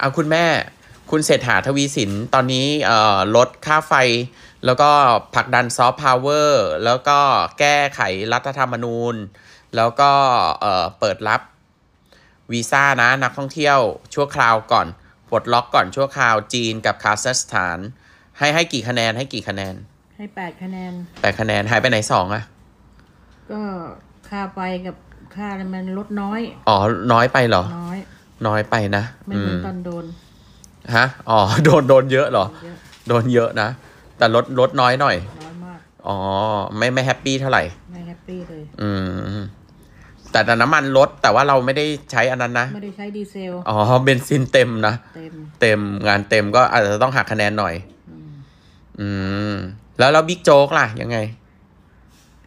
เอาคุณแม่คุณเศรษฐาทวีสินตอนนี้ลดค่าไฟ แล้วก็ผลักดันซอฟต์พาวเวอร์ แล้วก็แก้ไขรัฐธรรมนูญ แล้วก็เปิดรับ วีซ่านะนักท่องเที่ยว ชั่วคราวก่อนปลดล็อกก่อน ชั่วคราวจีนกับคาซัคสถาน ให้ให้กี่คะแนนให้กี่คะแนน ให้แปดคะแนนแปดคะแนน หายไปไหนสองอะ ก็ค่าไปกับค่ามันลดน้อย อ๋อน้อยไปเหรอน้อยไปนะ ไม่เหมือนตอนโดน ฮะ อ๋อ โดนโดนเยอะเหรอ โดนเยอะนะ แต่ลดลดน้อยหน่อย น้อยมาก อ๋อ ไม่ไม่แฮปปี้เท่าไหร่ ไม่แฮปปี้เลย อืม แต่แต่น้ำมันลด แต่ว่าเราไม่ได้ใช้อันนั้นนะ ไม่ได้ใช้ดีเซล อ๋อ เบนซินเต็มนะ เต็ม เต็มงานเต็มก็อาจจะต้องหักคะแนนหน่อย อืมแล้วเราบิ๊กโจ๊กล่ะยังไง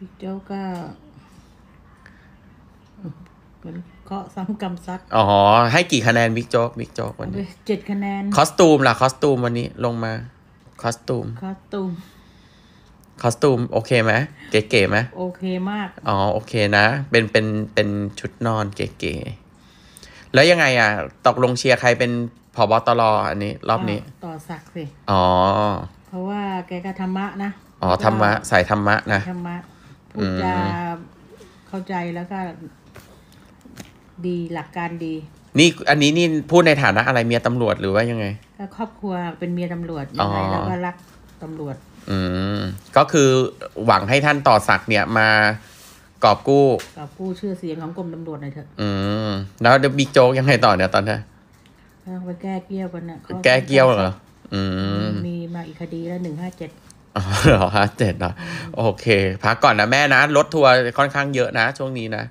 บิ๊กโจ๊กก็เหมือนเคาะซ้ำกำซัดอ๋อให้กี่คะแนนบิ๊กโจ๊กบิ๊กโจ๊กวันนี้ เจ็ดคะแนน คอสตูมล่ะคอสตูมวันนี้ลงมา คอสตูม คอสตูมคอสตูมโอเคไหมเก๋ๆไหมโอเคมากอ๋อโอเคนะเป็นเป็นเป็นชุดนอนเก๋ๆแล้วยังไงอ่ะ ตกลงเชียร์ใครเป็นผบตรอันนี้ รอบนี้ต่อสักสิอ๋อเพราะว่าแกก็ธรรมะนะอ๋อธรรมะใส่ธรรมะนะธรรมะพูดจาเข้าใจแล้วก็ดี หลักการดี นี่อันนี้นี่ พูดในฐานะอะไรเมียตำรวจหรือว่ายังไง ครอบครัวเป็นเมียตำรวจยังไงแล้วก็รักตำรวจอืมก็คือหวังให้ท่านต่อสักเนี่ยมา กอบกู้กอบกู้ชื่อเสียงของกรมตำรวจหน่อยเถอะอืมแล้วบิ๊กโจ๊กยังไงต่อเนี่ยตอนนี้ไปแก้เกี้ยวกันนะแก้เกี้ยวเหรออืมมีมาอีกคดีแล้วหนึ่งห้าเจ็ดอ๋อหรอฮะเจ็ดเหรอโอเคพักก่อนนะแม่นะรถทัวร์ค่อนข้างเยอะนะช่วงนี้นะ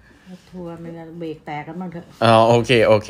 ทัวร์มันเบรกแตกกันบ้างเถอะอ๋อโอเค โอเค